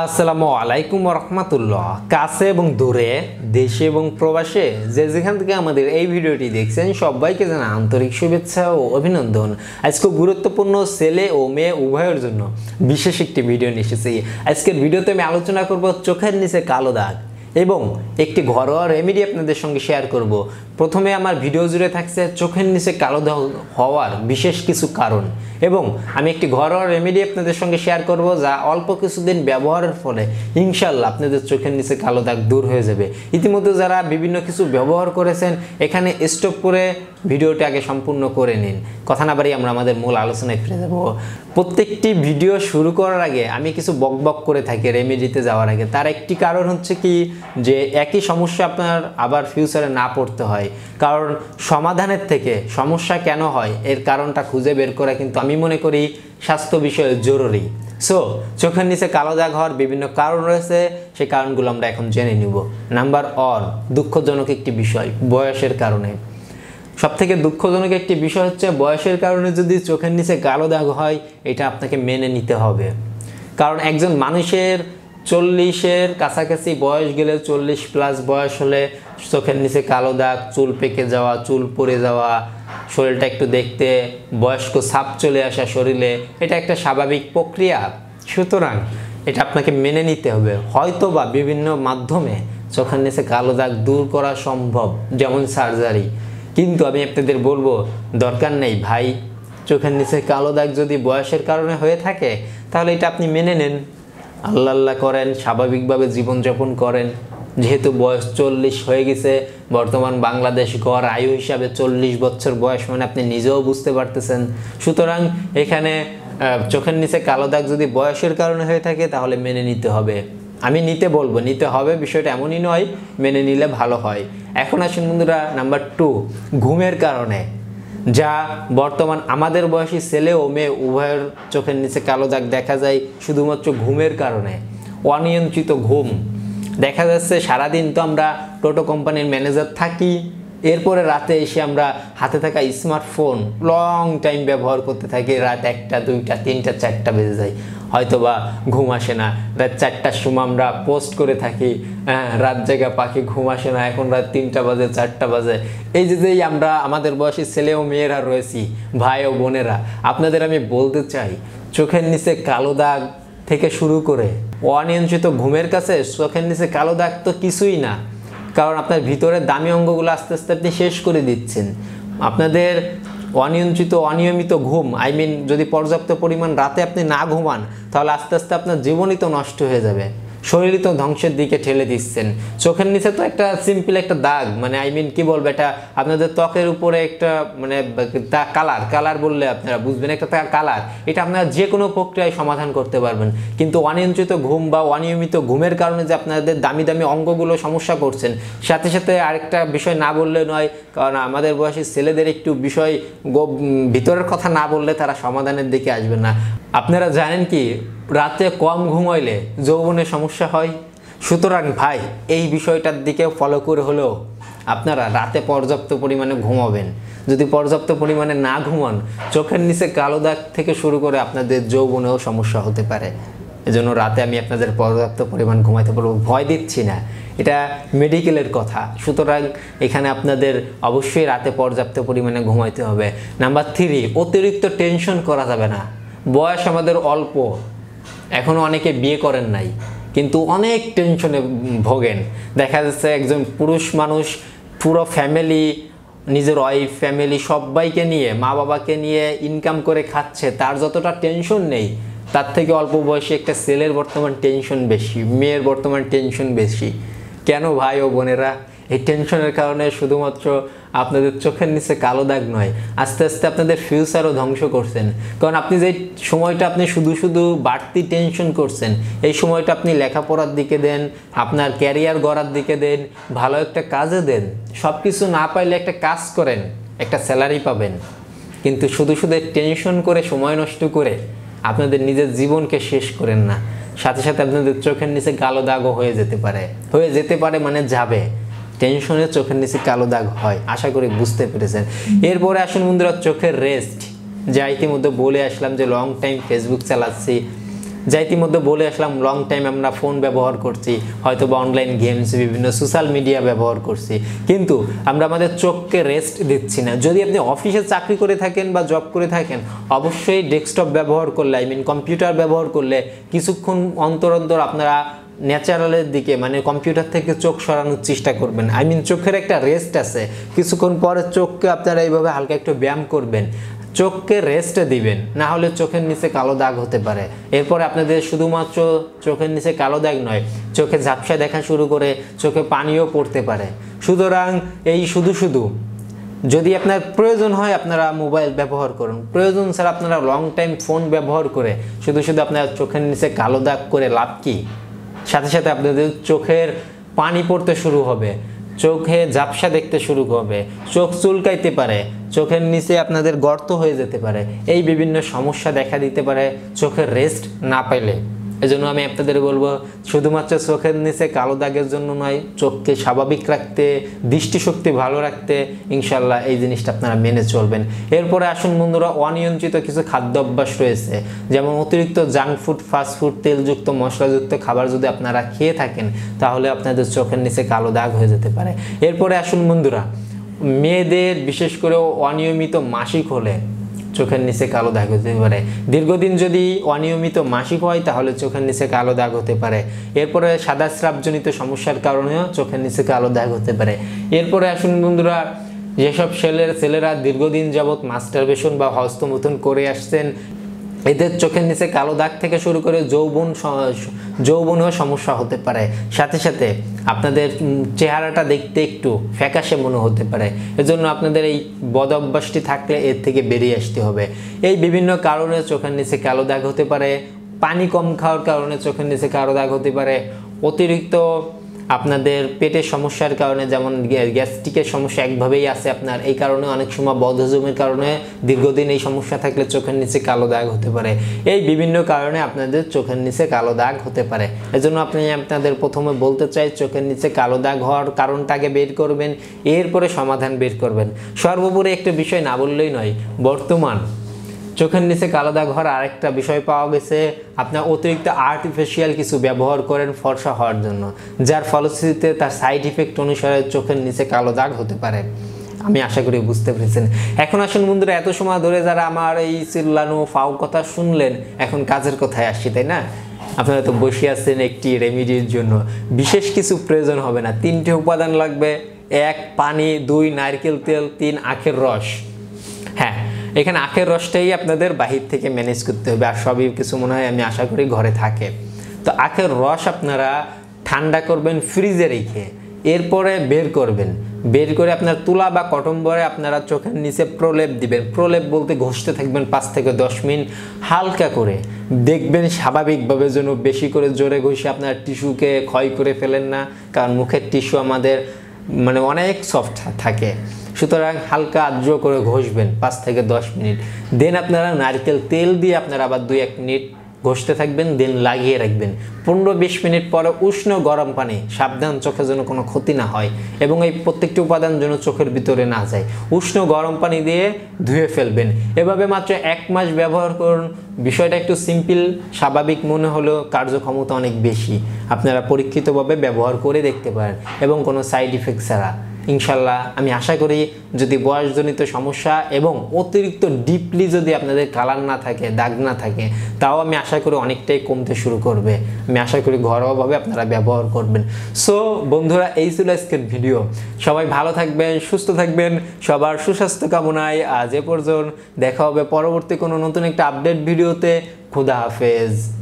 আসসালামু আলাইকুম রহমতুল্লাহ কাছে এবং দূরে দেশে এবং প্রবাসে যে যেখান থেকে আমাদের এই ভিডিওটি দেখছেন সবাইকে জানা আন্তরিক শুভেচ্ছা ও অভিনন্দন আজকে গুরুত্বপূর্ণ ছেলে ও মেয়ে উভয়ের জন্য বিশেষ একটি ভিডিও নিয়ে এসেছি আজকের ভিডিওতে আমি আলোচনা করব চোখের নিচে কালো দাগ এবং একটি ঘরোয়া রেমেডি আপনাদের সঙ্গে শেয়ার করব। প্রথমে আমার ভিডিও জুড়ে থাকছে চোখের নিচে কালো হওয়ার বিশেষ কিছু কারণ এবং আমি একটি ঘরোয়া রেমেডি আপনাদের সঙ্গে শেয়ার করব যা অল্প কিছুদিন ব্যবহারের ফলে ইনশাল্লাহ আপনাদের চোখের নিচে কালো দাগ দূর হয়ে যাবে ইতিমধ্যে যারা বিভিন্ন কিছু ব্যবহার করেছেন এখানে স্টপ করে ভিডিওটি আগে সম্পূর্ণ করে নিন কথা না বাড়ি আমরা আমাদের মূল আলোচনায় ফিরে যাব প্রত্যেকটি ভিডিও শুরু করার আগে আমি কিছু বকবক করে থাকি রেমেডিতে যাওয়ার আগে তার একটি কারণ হচ্ছে কি যে একই সমস্যা আপনার আবার ফিউচারে না পড়তে হয় কারণ সমাধানের থেকে সমস্যা কেন হয় এর কারণটা খুঁজে বের করা কিন্তু আমি মনে করি স্বাস্থ্য বিষয়ে জরুরি সো চোখের নিচে কালো দাগ হওয়ার বিভিন্ন কারণ রয়েছে সেই কারণগুলো আমরা এখন জেনে নিব নাম্বার অল দুঃখজনক একটি বিষয় বয়সের কারণে সবথেকে দুঃখজনক একটি বিষয় হচ্ছে বয়সের কারণে যদি চোখের নিচে কালো দাগ হয় এটা আপনাকে মেনে নিতে হবে কারণ একজন মানুষের চল্লিশের কাছাকাছি বয়স গেলে চল্লিশ প্লাস বয়স হলে চোখের নিচে কালো দাগ চুল পেকে যাওয়া চুল পড়ে যাওয়া শরীরটা একটু দেখতে বয়স্ক ছাপ চলে আসা শরীরে এটা একটা স্বাভাবিক প্রক্রিয়া সুতরাং এটা আপনাকে মেনে নিতে হবে হয়তো বা বিভিন্ন মাধ্যমে চোখের নিচে কালো দাগ দূর করা সম্ভব যেমন সার্জারি কিন্তু আমি আপনাদের বলবো দরকার নেই ভাই চোখের নিচে কালো দাগ যদি বয়সের কারণে হয়ে থাকে তাহলে এটা আপনি মেনে নেন আল্লাহ আল্লাহ করেন স্বাভাবিকভাবে জীবনযাপন করেন যেহেতু বয়স চল্লিশ হয়ে গেছে বর্তমান বাংলাদেশ গড় আয়ু হিসাবে চল্লিশ বছর বয়স মানে আপনি নিজেও বুঝতে পারতেছেন সুতরাং এখানে চোখের নিচে কালো দাগ যদি বয়সের কারণে হয়ে থাকে তাহলে মেনে নিতে হবে আমি নিতে বলবো নিতে হবে বিষয়টা এমনই নয় মেনে নিলে ভালো হয় এখন আসুন বন্ধুরা নাম্বার টু ঘুমের কারণে যা বর্তমান আমাদের বয়সী ছেলে ও মেয়ে উভয়ের চোখের নিচে কালো দাগ দেখা যায় শুধুমাত্র ঘুমের কারণে অনিয়ন্ত্রিত ঘুম দেখা যাচ্ছে সারাদিন তো আমরা টোটো কোম্পানির ম্যানেজার থাকি এরপরে রাতে এসে আমরা হাতে থাকা স্মার্টফোন লং টাইম ব্যবহার করতে থাকি রাত একটা দুইটা তিনটা চারটা বেজে যায় হয়তোবা ঘুম আসে না রাত চারটার সময় আমরা পোস্ট করে থাকি হ্যাঁ, রাত জায়গা পাখি ঘুম আসে না এখন রাত তিনটা বাজে চারটা বাজে এই যে যেই আমরা আমাদের বয়সী ছেলে ও মেয়েরা রয়েছি ভাই ও বোনেরা আপনাদের আমি বলতে চাই চোখের নিচে কালো দাগ থেকে শুরু করে অনিয়ন্ত্রিত ঘুমের কাছে চোখের নিচে কালো দাগ তো কিছুই না কারণ আপনার ভিতরে দামি অঙ্গগুলো আস্তে আস্তে আপনি শেষ করে দিচ্ছেন আপনাদের অনিয়ন্ত্রিত অনিয়মিত ঘুম আই মিন যদি পর্যাপ্ত পরিমাণ রাতে আপনি না ঘুমান তাহলে আস্তে আস্তে আপনার জীবনই তো নষ্ট হয়ে যাবে শরীর তো ধ্বংসের দিকে ঠেলে দিচ্ছেন চোখের নিচে তো একটা সিম্পল একটা দাগ মানে আই মিন কি বলবো এটা আপনাদের ত্বকের উপরে একটা মানে কালার কালার বললে আপনারা বুঝবেন একটা কালার এটা আপনারা যে কোনো প্রক্রিয়ায় সমাধান করতে পারবেন কিন্তু অনিয়ন্ত্রিত ঘুম বা অনিয়মিত ঘুমের কারণে যে আপনাদের দামি দামি অঙ্গগুলো সমস্যা করছেন সাথে সাথে আরেকটা বিষয় না বললে নয় কারণ আমাদের বয়সী ছেলেদের একটু বিষয় ভিতরের কথা না বললে তারা সমাধানের দিকে আসবে না আপনারা জানেন কি রাতে কম ঘুমাইলে যৌবনে সমস্যা হয় সুতরাং ভাই এই বিষয়টার দিকে ফলো করে হলেও আপনারা রাতে পর্যাপ্ত পরিমাণে ঘুমাবেন যদি পর্যাপ্ত পরিমাণে না ঘুমান চোখের নিচে কালো দাগ থেকে শুরু করে আপনাদের যৌবনেও সমস্যা হতে পারে এজন্য রাতে আমি আপনাদের পর্যাপ্ত পরিমাণ ঘুমাইতে পারবো ভয় দিচ্ছি না এটা মেডিকেলের কথা সুতরাং এখানে আপনাদের অবশ্যই রাতে পর্যাপ্ত পরিমাণে ঘুমাইতে হবে নাম্বার থ্রি অতিরিক্ত টেনশন করা যাবে না বয়স আমাদের অল্প এখনও অনেকে বিয়ে করেন নাই কিন্তু অনেক টেনশনে ভোগেন দেখা যাচ্ছে একজন পুরুষ মানুষ পুরো ফ্যামিলি নিজের ওয়াইফ ফ্যামিলি সবাইকে নিয়ে মা বাবাকে নিয়ে ইনকাম করে খাচ্ছে তার যতটা টেনশন নেই তার থেকে অল্প বয়সী একটা ছেলের বর্তমান টেনশন বেশি মেয়ের বর্তমান টেনশন বেশি কেন ভাই ও বোনেরা এই টেনশনের কারণে শুধুমাত্র আপনাদের চোখের নিচে কালো দাগ নয় আস্তে আস্তে আপনাদের ফিউচারও ধ্বংস করছেন কারণ আপনি যে সময়টা আপনি শুধু শুধু বাড়তি টেনশন করছেন এই সময়টা আপনি লেখাপড়ার দিকে দেন আপনার ক্যারিয়ার গড়ার দিকে দেন ভালো একটা কাজে দেন সব কিছু না পাইলে একটা কাজ করেন একটা স্যালারি পাবেন কিন্তু শুধু শুধু টেনশন করে সময় নষ্ট করে আপনাদের নিজের জীবনকে শেষ করেন না সাথে সাথে আপনাদের চোখের নিচে কালো দাগও হয়ে যেতে পারে হয়ে যেতে পারে মানে যাবে টেনশনে চোখের নিচে কালো দাগ হয় আশা করি বুঝতে পেরেছেন এরপরে আসুন বন্ধুরা চোখের রেস্ট যা ইতিমধ্যে বলে আসলাম যে লং টাইম ফেসবুক চালাচ্ছি যা ইতিমধ্যে বলে আসলাম লং টাইম আমরা ফোন ব্যবহার করছি হয়তো বা অনলাইন গেমস বিভিন্ন সোশ্যাল মিডিয়া ব্যবহার করছি কিন্তু আমরা আমাদের চোখকে রেস্ট দিচ্ছি না যদি আপনি অফিসে চাকরি করে থাকেন বা জব করে থাকেন অবশ্যই ডেস্কটপ ব্যবহার করলে আই মিন কম্পিউটার ব্যবহার করলে কিছুক্ষণ অন্তর অন্তর আপনারা ন্যাচারালের দিকে মানে কম্পিউটার থেকে চোখ সরানোর চেষ্টা করবেন আই মিন চোখের একটা রেস্ট আছে কিছুক্ষণ পরে চোখকে আপনারা এইভাবে হালকা একটু ব্যায়াম করবেন চোখকে রেস্ট দিবেন না হলে চোখের নিচে কালো দাগ হতে পারে এরপরে আপনাদের শুধুমাত্র চোখের নিচে কালো দাগ নয় চোখে ঝাপসা দেখা শুরু করে চোখে পানিও পড়তে পারে সুতরাং এই শুধু শুধু যদি আপনার প্রয়োজন হয় আপনারা মোবাইল ব্যবহার করুন প্রয়োজন স্যার আপনারা লং টাইম ফোন ব্যবহার করে শুধু শুধু আপনার চোখের নিচে কালো দাগ করে লাভ কী সাথে সাথে আপনাদের চোখের পানি পড়তে শুরু হবে চোখে ঝাপসা দেখতে শুরু হবে চোখ চুলকাইতে পারে চোখের নিচে আপনাদের গর্ত হয়ে যেতে পারে এই বিভিন্ন সমস্যা দেখা দিতে পারে চোখের রেস্ট না পাইলে এজন্য আমি আপনাদের বলবো শুধুমাত্র চোখের নিচে কালো দাগের জন্য নয় চোখকে স্বাভাবিক রাখতে দৃষ্টিশক্তি ভালো রাখতে ইনশাল্লাহ এই জিনিসটা আপনারা মেনে চলবেন এরপরে আসুন বন্ধুরা অনিয়ন্ত্রিত কিছু খাদ্য অভ্যাস রয়েছে যেমন অতিরিক্ত জাঙ্ক ফুড ফাস্ট ফুড তেলযুক্ত মশলাযুক্ত খাবার যদি আপনারা খেয়ে থাকেন তাহলে আপনাদের চোখের নিচে কালো দাগ হয়ে যেতে পারে এরপরে আসুন বন্ধুরা মেয়েদের বিশেষ করে অনিয়মিত মাসিক হলে চোখের নিচে কালো দাগ হতে পারে দীর্ঘদিন যদি অনিয়মিত মাসিক হয় তাহলে চোখের নিচে কালো দাগ হতে পারে এরপরে সাদা স্রাবজনিত সমস্যার কারণেও চোখের নিচে কালো দাগ হতে পারে এরপরে আসুন বন্ধুরা যেসব ছেলের ছেলেরা দীর্ঘদিন যাবৎ মাস্টারবেশন বা হস্তমুথন করে আসছেন এদের চোখের নিচে কালো দাগ থেকে শুরু করে যৌবন যৌবনেও সমস্যা হতে পারে সাথে সাথে আপনাদের চেহারাটা দেখতে একটু ফ্যাকাশে মনে হতে পারে এজন্য আপনাদের এই বদ অভ্যাসটি থাকলে এর থেকে বেরিয়ে আসতে হবে এই বিভিন্ন কারণে চোখের নিচে কালো দাগ হতে পারে পানি কম খাওয়ার কারণে চোখের নিচে কালো দাগ হতে পারে অতিরিক্ত আপনাদের পেটের সমস্যার কারণে যেমন গ্যাস্ট্রিকের সমস্যা একভাবেই আছে আপনার এই কারণে অনেক সময় বদহজমের কারণে দীর্ঘদিন এই সমস্যা থাকলে চোখের নিচে কালো দাগ হতে পারে এই বিভিন্ন কারণে আপনাদের চোখের নিচে কালো দাগ হতে পারে এজন্য আপনি আপনাদের প্রথমে বলতে চাই চোখের নিচে কালো দাগ হওয়ার কারণটাকে বের করবেন এরপরে সমাধান বের করবেন সর্বোপরি একটা বিষয় না বললেই নয় বর্তমান চোখের নিচে কালো দাগ হওয়ার একটা বিষয় পাওয়া গেছে আপনার অতিরিক্ত আর্টিফিশিয়াল কিছু ব্যবহার করেন ফর্সা হওয়ার জন্য যার ফলশ্রুতিতে তার সাইড ইফেক্ট অনুসারে চোখের নিচে কালো দাগ হতে পারে আমি আশা করি বুঝতে পেরেছেন এখন আসুন বন্ধুরা এত সময় ধরে যারা আমার এই চিল্লানো ফাউ কথা শুনলেন এখন কাজের কথায় আসছি তাই না আপনারা তো বসে আছেন একটি রেমিডির জন্য বিশেষ কিছু প্রয়োজন হবে না তিনটে উপাদান লাগবে এক পানি দুই নারকেল তেল তিন আখের রস এখানে আখের রসটাই আপনাদের বাহির থেকে ম্যানেজ করতে হবে আর সবই কিছু মনে হয় আমি আশা করি ঘরে থাকে তো আখের রস আপনারা ঠান্ডা করবেন ফ্রিজে রেখে এরপরে বের করবেন বের করে আপনার তুলা বা কটম্বরে আপনারা চোখের নিচে প্রলেপ দিবেন প্রলেপ বলতে ঘষতে থাকবেন পাঁচ থেকে দশ মিনিট হালকা করে দেখবেন স্বাভাবিকভাবে যেন বেশি করে জোরে ঘষে আপনার টিস্যুকে ক্ষয় করে ফেলেন না কারণ মুখের টিস্যু আমাদের মানে অনেক সফট থাকে সুতরাং হালকা আর্দ্র করে ঘষবেন পাঁচ থেকে দশ মিনিট দেন আপনারা নারকেল তেল দিয়ে আপনারা আবার দুই এক মিনিট ঘষতে থাকবেন দেন লাগিয়ে রাখবেন পনেরো বিশ মিনিট পরে উষ্ণ গরম পানি সাবধান চোখের জন্য কোনো ক্ষতি না হয় এবং এই প্রত্যেকটি উপাদান যেন চোখের ভিতরে না যায় উষ্ণ গরম পানি দিয়ে ধুয়ে ফেলবেন এভাবে মাত্র এক মাস ব্যবহার করুন বিষয়টা একটু সিম্পল স্বাভাবিক মনে হলেও কার্যক্ষমতা অনেক বেশি আপনারা পরীক্ষিতভাবে ব্যবহার করে দেখতে পারেন এবং কোনো সাইড ইফেক্ট ছাড়া ইনশাল্লাহ আমি আশা করি যদি বয়সজনিত সমস্যা এবং অতিরিক্ত ডিপলি যদি আপনাদের কালার না থাকে দাগ না থাকে তাও আমি আশা করি অনেকটাই কমতে শুরু করবে আমি আশা করি ঘরোয়াভাবে আপনারা ব্যবহার করবেন সো বন্ধুরা এই ছিল আজকের ভিডিও সবাই ভালো থাকবেন সুস্থ থাকবেন সবার সুস্বাস্থ্য কামনায় আজ এ পর্যন্ত দেখা হবে পরবর্তী কোনো নতুন একটা আপডেট ভিডিওতে খুদা হাফেজ